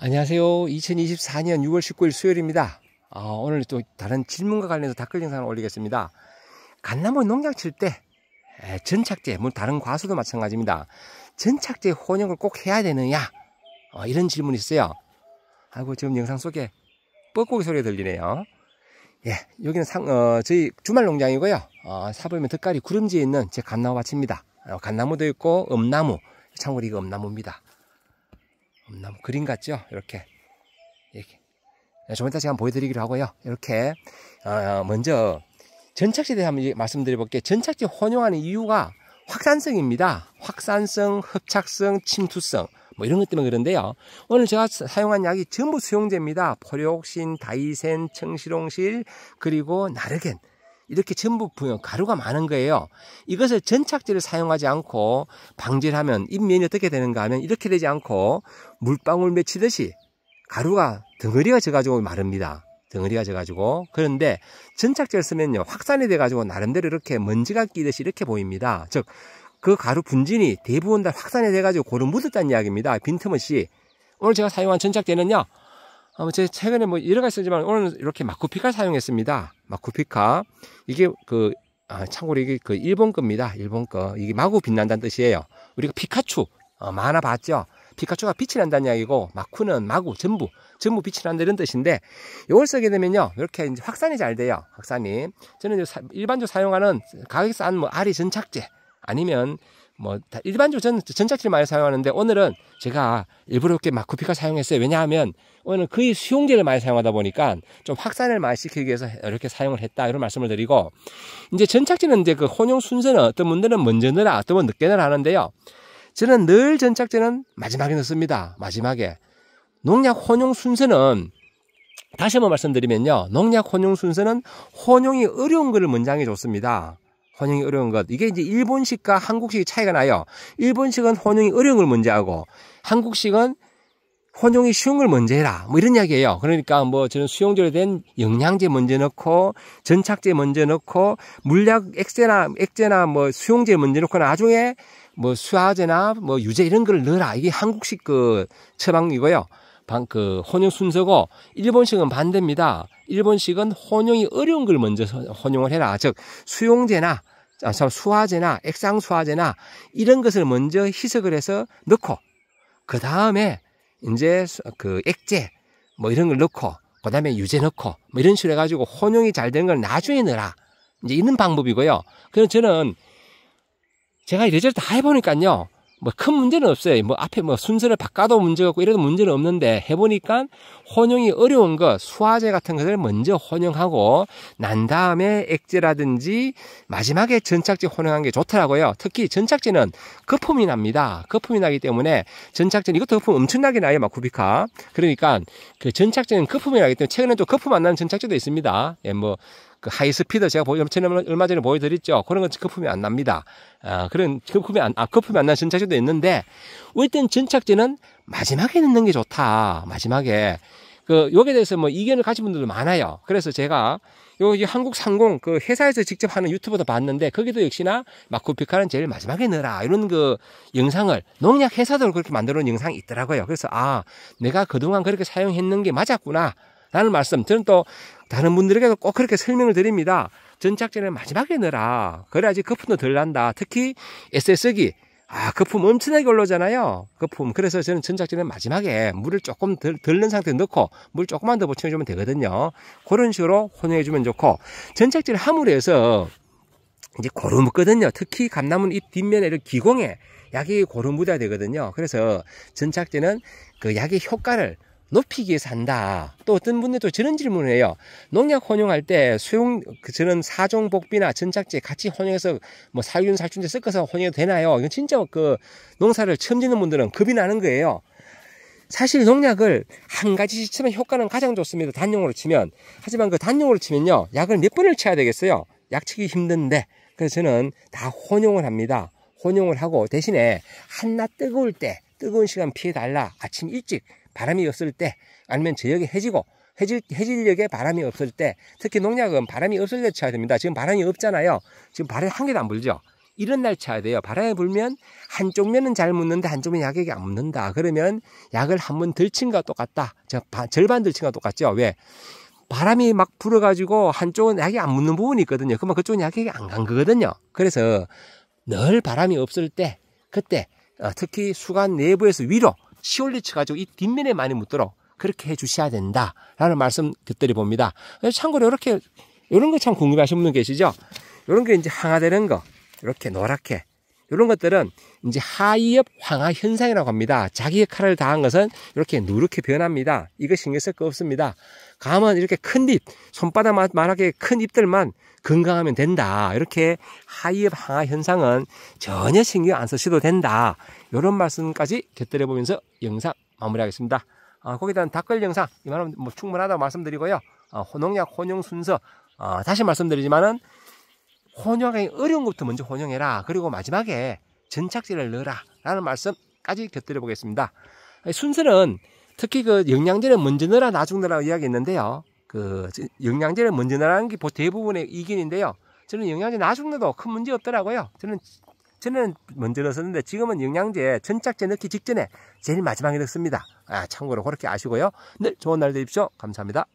안녕하세요. 2024년 6월 19일 수요일입니다. 아, 오늘 또 다른 질문과 관련해서 댓글 영상을 올리겠습니다. 갓나무 농약 칠때 전착제, 뭐 다른 과수도 마찬가지입니다. 전착제 혼용을 꼭 해야 되느냐? 어, 이런 질문이 있어요. 아이고 지금 영상 속에 뻐꾸기 소리가 들리네요. 예, 여기는 상, 어, 저희 주말 농장이고요. 어, 사보면 덧가리 구름지에 있는 제 갓나무 밭입니다. 어, 갓나무도 있고 음나무 참고로 이거 엄나무입니다. 엄무 그림 같죠? 이렇게. 이렇게. 조금 네, 이따 제가 보여드리기로 하고요. 이렇게. 어, 어 먼저 전착지에 대해 서 한번 말씀드려볼게요. 전착지 혼용하는 이유가 확산성입니다. 확산성, 흡착성, 침투성. 뭐 이런 것 때문에 그런데요. 오늘 제가 사용한 약이 전부 수용제입니다. 포리옥신, 다이센, 청실홍실, 그리고 나르겐. 이렇게 전부 분야 가루가 많은 거예요. 이것을 전착제를 사용하지 않고 방지를 하면 입면이 어떻게 되는가 하면 이렇게 되지 않고 물방울 맺히듯이 가루가 덩어리가 져가지고 마릅니다. 덩어리가 져가지고 그런데 전착제를 쓰면요 확산이 돼가지고 나름대로 이렇게 먼지가 끼듯이 이렇게 보입니다. 즉 그 가루 분진이 대부분 다 확산이 돼가지고 고루 묻었다는 이야기입니다. 빈틈없이 오늘 제가 사용한 전착제는요. 어, 뭐 제 최근에 뭐 여러 가지 쓰지만 오늘 이렇게 마쿠피칼 사용했습니다. 마쿠피카 이게 그 아, 참고로 이게 그 일본 겁니다. 일본 거 이게 마구 빛난다는 뜻이에요. 우리가 피카츄 어, 만화 뭐 봤죠? 피카츄가 빛이 난다는 이야기고 마쿠는 마구 전부 전부 빛이 난다 이런 뜻인데 이걸 쓰게 되면요 이렇게 이제 확산이 잘 돼요 확산이 저는 일반적으로 사용하는 가격 이싼뭐 아리 전착제 아니면 뭐 일반적으로 저는 전자기를 많이 사용하는데 오늘은 제가 일부러 이렇게 마크피카 사용했어요. 왜냐하면 오늘은 그의 수용제를 많이 사용하다 보니까 좀 확산을 많이 시키기 위해서 이렇게 사용을 했다 이런 말씀을 드리고 이제 전착제는 이제 그 혼용 순서는 어떤 분들은 먼저 넣어라 어떤 분은 늦게 넣어라 하는데요. 저는 늘 전착제는 마지막에 넣습니다. 마지막에 농약 혼용 순서는 다시 한번 말씀드리면요. 농약 혼용 순서는 혼용이 어려운 것을 문장해 줬습니다. 혼용이 어려운 것. 이게 이제 일본식과 한국식의 차이가 나요. 일본식은 혼용이 어려운 걸 먼저 하고 한국식은 혼용이 쉬운 걸 먼저 해라. 뭐 이런 이야기예요. 그러니까 뭐 저는 수용에 대한 영양제 먼저 넣고 전착제 먼저 넣고 물약 액제나 액제나 뭐 수용제 먼저 넣고 나중에 뭐 수화제나 뭐 유제 이런 걸 넣어라. 이게 한국식 그 처방이고요. 방, 그 혼용 순서고 일본식은 반대입니다. 일본식은 혼용이 어려운 걸 먼저 혼용을 해라. 즉 수용제나 아, 참 수화제나 액상수화제나 이런 것을 먼저 희석을 해서 넣고 그 다음에 이제 그 액제 뭐 이런 걸 넣고 그 다음에 유제 넣고 뭐 이런 식으로 해가지고 혼용이 잘 되는 걸 나중에 넣어라. 이제 있는 방법이고요. 그래서 저는 제가 이래저래 다 해보니까요. 뭐큰 문제는 없어요. 뭐 앞에 뭐 순서를 바꿔도 문제 없고 이래도 문제는 없는데 해보니까 혼용이 어려운 거 수화제 같은 것을 먼저 혼용하고 난 다음에 액제라든지 마지막에 전착제 혼용한 게 좋더라고요. 특히 전착제는 거품이 납니다. 거품이 나기 때문에 전착제 는 이것도 거품 엄청나게 나요. 막 쿠비카. 그러니까 그 전착제는 거품이 나기 때문에 최근에 또 거품 안 나는 전착제도 있습니다. 예, 뭐그 하이스피드 제가 보여드렸 얼마 전에 보여드렸죠. 그런 건 거품이 안 납니다. 아, 그런 거품이 안, 아, 거품이 안 나는 전착제도 있는데, 일단 전착제는 마지막에 넣는 게 좋다. 마지막에. 그, 여기에 대해서 뭐 이견을 가진 분들도 많아요. 그래서 제가 여기 한국 상공 그 회사에서 직접 하는 유튜버도 봤는데 거기도 역시나 마코피카는 제일 마지막에 넣어라 이런 그 영상을 농약 회사들 그렇게 만들어 놓은 영상이 있더라고요. 그래서 아 내가 그동안 그렇게 사용했는 게 맞았구나 라는 말씀. 저는 또 다른 분들에게도 꼭 그렇게 설명을 드립니다. 전착제는 마지막에 넣어라. 그래야지 거품도 덜 난다. 특히 SS기. 아, 거품 엄청나게 올라오잖아요. 거품. 그래서 저는 전착제는 마지막에 물을 조금 덜, 덜 넣은 상태에 넣고 물 조금만 더 보충해주면 되거든요. 그런 식으로 혼용해주면 좋고. 전착제를 함으로 해서 이제 고루 묻거든요. 특히 감나무 잎 뒷면에 이렇게 기공에 약이 고루 묻어야 되거든요. 그래서 전착제는 그 약의 효과를 높이기 위해서 한다. 또 어떤 분들 도 저런 질문을 해요. 농약 혼용할 때 수용 그 저런 사종 복비나 전착제 같이 혼용해서 뭐 살균 살충제 섞어서 혼용해도 되나요? 이건 진짜 그 농사를 처음 짓는 분들은 겁이 나는 거예요. 사실 농약을 한 가지 시 치면 효과는 가장 좋습니다. 단용으로 치면. 하지만 그 단용으로 치면요. 약을 몇 번을 쳐야 되겠어요. 약치기 힘든데. 그래서 저는 다 혼용을 합니다. 혼용을 하고 대신에 한낮 뜨거울 때 뜨거운 시간 피해달라. 아침 일찍 바람이 없을 때 아니면 저녁에 해지고 해질, 해질녘에 바람이 없을 때 특히 농약은 바람이 없을 때 쳐야 됩니다. 지금 바람이 없잖아요. 지금 바람이 한 개도 안 불죠. 이런 날 쳐야 돼요. 바람이 불면 한쪽 면은 잘 묻는데 한쪽 면 약이 안 묻는다. 그러면 약을 한 번 들친 거 똑같다. 저 절반 들친 거 똑같죠. 왜? 바람이 막 불어가지고 한쪽은 약이 안 묻는 부분이 있거든요. 그러면 그쪽은 약이 안 간 거거든요. 그래서 늘 바람이 없을 때 그때 아, 특히 수간 내부에서 위로 시올리쳐 가지고 이 뒷면에 많이 묻도록 그렇게 해 주셔야 된다라는 말씀 곁들여 봅니다. 참고로 이렇게 이런 거 참 궁금해하시는 분 계시죠? 이런 게 이제 항아되는 거 이렇게 노랗게 이런 것들은 이제 하이엽 황화 현상이라고 합니다. 자기의 칼을 다한 것은 이렇게 누렇게 변합니다. 이거 신경 쓸 거 없습니다. 감은 이렇게 큰 잎, 손바닥만하게 큰 잎들만 건강하면 된다. 이렇게 하이엽 황하 현상은 전혀 신경 안 쓰셔도 된다. 이런 말씀까지 곁들여 보면서 영상 마무리하겠습니다. 아, 거기에 대한 댓글 영상 이만하면 뭐 충분하다고 말씀드리고요. 아, 혼용약 혼용 순서 아, 다시 말씀드리지만은 혼용하기 어려운 것부터 먼저 혼용해라. 그리고 마지막에 전착제를 넣어라. 라는 말씀까지 곁들여 보겠습니다. 순서는 특히 그 영양제를 먼저 넣어라, 나중 넣어라 이야기했는데요. 그 영양제를 먼저 넣으라는 게 대부분의 이견인데요 저는 영양제 나중 넣어도 큰 문제 없더라고요. 저는 저는 먼저 넣었는데 지금은 영양제 전착제 넣기 직전에 제일 마지막에 넣습니다. 아, 참고로 그렇게 아시고요. 늘 좋은 날 되십시오. 감사합니다.